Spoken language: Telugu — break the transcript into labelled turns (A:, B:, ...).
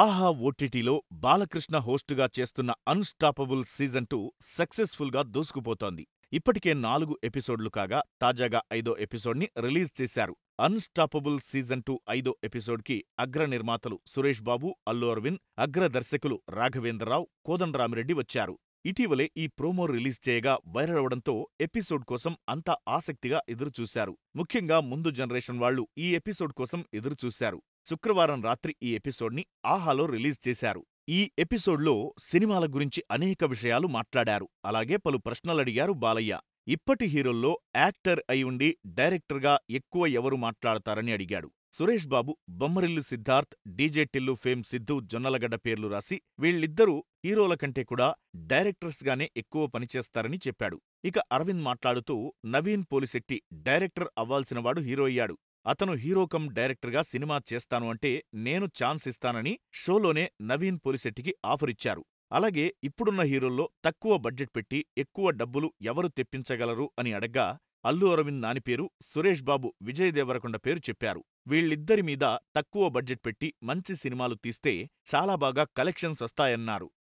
A: ఆహా ఓటీటీలో బాలకృష్ణ హోస్టుగా చేస్తున్న అన్స్టాపబుల్ సీజన్ టూ సక్సెస్ఫుల్గా దూసుకుపోతోంది ఇప్పటికే నాలుగు ఎపిసోడ్లు కాగా తాజాగా ఐదో ఎపిసోడ్ని రిలీజ్ చేశారు అన్స్టాపబుల్ సీజన్ టూ ఐదో ఎపిసోడ్కి అగ్ర నిర్మాతలు సురేష్ బాబు అల్లు అరవింద్ అగ్ర దర్శకులు రాఘవేంద్రరావు కోదండరామిరెడ్డి వచ్చారు ఇటీవలే ఈ ప్రోమో రిలీజ్ చేయగా వైరల్ అవడంతో ఎపిసోడ్ కోసం అంతా ఆసక్తిగా ఎదురుచూశారు ముఖ్యంగా ముందు జనరేషన్ వాళ్లు ఈ ఎపిసోడ్ కోసం ఎదురుచూశారు శుక్రవారం రాత్రి ఈ ఎపిసోడ్ని ఆహాలో రిలీజ్ చేశారు ఈ ఎపిసోడ్లో సినిమాల గురించి అనేక విషయాలు మాట్లాడారు అలాగే పలు ప్రశ్నలడిగారు బాలయ్య ఇప్పటి హీరోల్లో యాక్టర్ అయి ఉండి డైరెక్టర్గా ఎక్కువ ఎవరు మాట్లాడతారని అడిగాడు సురేష్ బాబు బొమ్మరిల్లు సిద్ధార్థ్ డీజే టిల్లు ఫేమ్ సిద్ధు జొన్నలగడ్డ పేర్లు రాసి వీళ్ళిద్దరూ హీరోల కంటే కూడా డైరెక్టర్స్గానే ఎక్కువ పనిచేస్తారని చెప్పాడు ఇక అరవింద్ మాట్లాడుతూ నవీన్ పోలిశెట్టి డైరెక్టర్ అవ్వాల్సినవాడు హీరోయ్యాడు అతను హీరో కమ్ డైరెక్టర్గా సినిమా చేస్తాను అంటే నేను ఛాన్స్ ఇస్తానని షోలోనే నవీన్ పొలిశెట్టికి ఆఫర్ ఇచ్చారు అలాగే ఇప్పుడున్న హీరోల్లో తక్కువ బడ్జెట్ పెట్టి ఎక్కువ డబ్బులు ఎవరు తెప్పించగలరు అని అడగ్గా అల్లు అరవింద్ నాని పేరు సురేష్ బాబు విజయ్ దేవరకొండ పేరు చెప్పారు వీళ్ళిద్దరి మీద తక్కువ బడ్జెట్ పెట్టి మంచి సినిమాలు తీస్తే చాలా బాగా కలెక్షన్స్ వస్తాయన్నారు